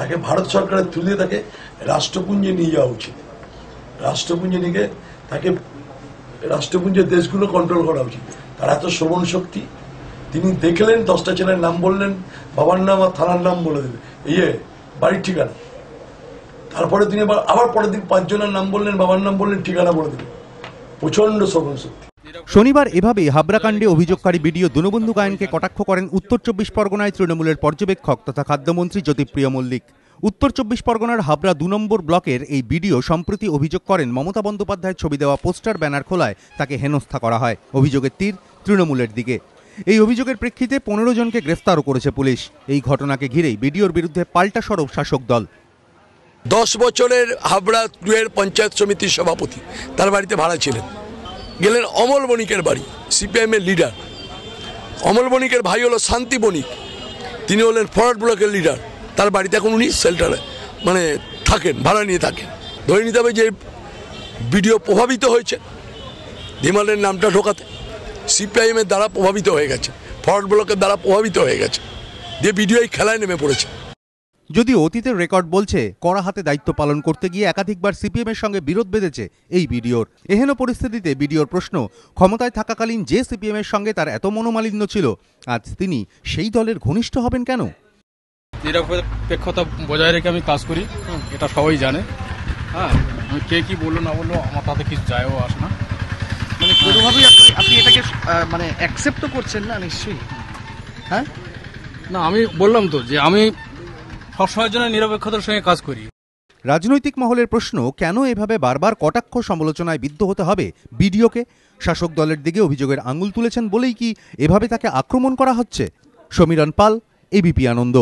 তাকে ভারত সরকারের তুলে তাকে রাষ্ট্রপুঞ্জে নিয়ে যাওয়া উচিত রাষ্ট্রপুঞ্জে নিয়ে তাকে রাষ্ট্রপুঞ্জের দেশগুলো কন্ট্রোল করা উচিত তার এত শ্রবণ শক্তি তিনি দেখলেন দশটা ছেলের নাম বললেন বাবার নাম আর থানার নাম বলে দেবে ইয়ে বাড়ির ঠিকানা তারপরে তিনি আবার আবার পরের দিন পাঁচজনের নাম বললেন বাবার নাম বললেন ঠিকানা বলে দেবে প্রচণ্ড শ্রবণ শক্তি শনিবার এভাবেই হাবরাকাণ্ডে অভিযোগকারী বিডিও দুনবন্ধু গায়নকে কটাক্ষ করেন উত্তর চব্বিশ পরগনায় তৃণমূলের পর্যবেক্ষক তথা খাদ্যমন্ত্রী জ্যোতিপ্রিয় মল্লিক উত্তর চব্বিশ পরগনার হাবড়া দু নম্বর ব্লকের এই বিডিও সম্প্রতি অভিযোগ করেন মমতা বন্দ্যোপাধ্যায়ের ছবি দেওয়া পোস্টার ব্যানার খোলায় তাকে হেনস্থা করা হয় অভিযোগের তীর তৃণমূলের দিকে এই অভিযোগের প্রেক্ষিতে পনেরো জনকে গ্রেফতারও করেছে পুলিশ এই ঘটনাকে ঘিরেই বিডিওর বিরুদ্ধে পাল্টা সরব শাসক দল দশ বছরের হাবড়া টুয়ের পঞ্চায়েত সমিতির সভাপতি তার বাড়িতে ভাড়া ছিলেন গেলেন অমল বণিকের বাড়ি সিপিআইএমের লিডার অমল বণিকের ভাই হলো শান্তি বণিক তিনি হলেন ফরওয়ার্ড ব্লকের লিডার তার বাড়িতে এখন উনি শেল্টারে মানে থাকেন ভাড়া নিয়ে থাকেন ধরে নিতে হবে যে ভিডিও প্রভাবিত হয়েছে ধীমানের নামটা ঢোকাতে সিপিআইএমের দ্বারা প্রভাবিত হয়ে গেছে ফরওয়ার্ড ব্লকের দ্বারা প্রভাবিত হয়ে গেছে দিয়ে ভিডিও এই খেলায় নেমে পড়েছে যদি অতীতের রেকর্ড বলছে কড়া হাতে দায়িত্ব পালন করতে গিয়ে একাধিকবার সিপিএমের সঙ্গে বিরোধ বেঁধেছে এই বিডিওর এহেন পরিস্থিতিতে বিডিওর প্রশ্ন ক্ষমতায় থাকাকালীন যে সিপিএমের সঙ্গে তার এত মনোমালিন্য ছিল আজ তিনি সেই দলের ঘনিষ্ঠ হবেন কেন নিরপেক্ষতা বজায় রেখে আমি কাজ করি এটা সবাই জানে হ্যাঁ কে কি বললো না বললো আমার তাতে কিছু যায়ও আসে না মানে কোনোভাবেই আপনি আপনি এটাকে মানে অ্যাকসেপ্ট করছেন না নিশ্চয়ই হ্যাঁ না আমি বললাম তো যে আমি সবসময়ের জন্য নিরপেক্ষতার সঙ্গে কাজ করি রাজনৈতিক মহলের প্রশ্ন কেন এভাবে বারবার কটাক্ষ সমালোচনায় বিদ্ধ হতে হবে বিডিওকে শাসক দলের দিকে অভিযোগের আঙুল তুলেছেন বলেই কি এভাবে তাকে আক্রমণ করা হচ্ছে সমীরণ পাল এবিপি আনন্দ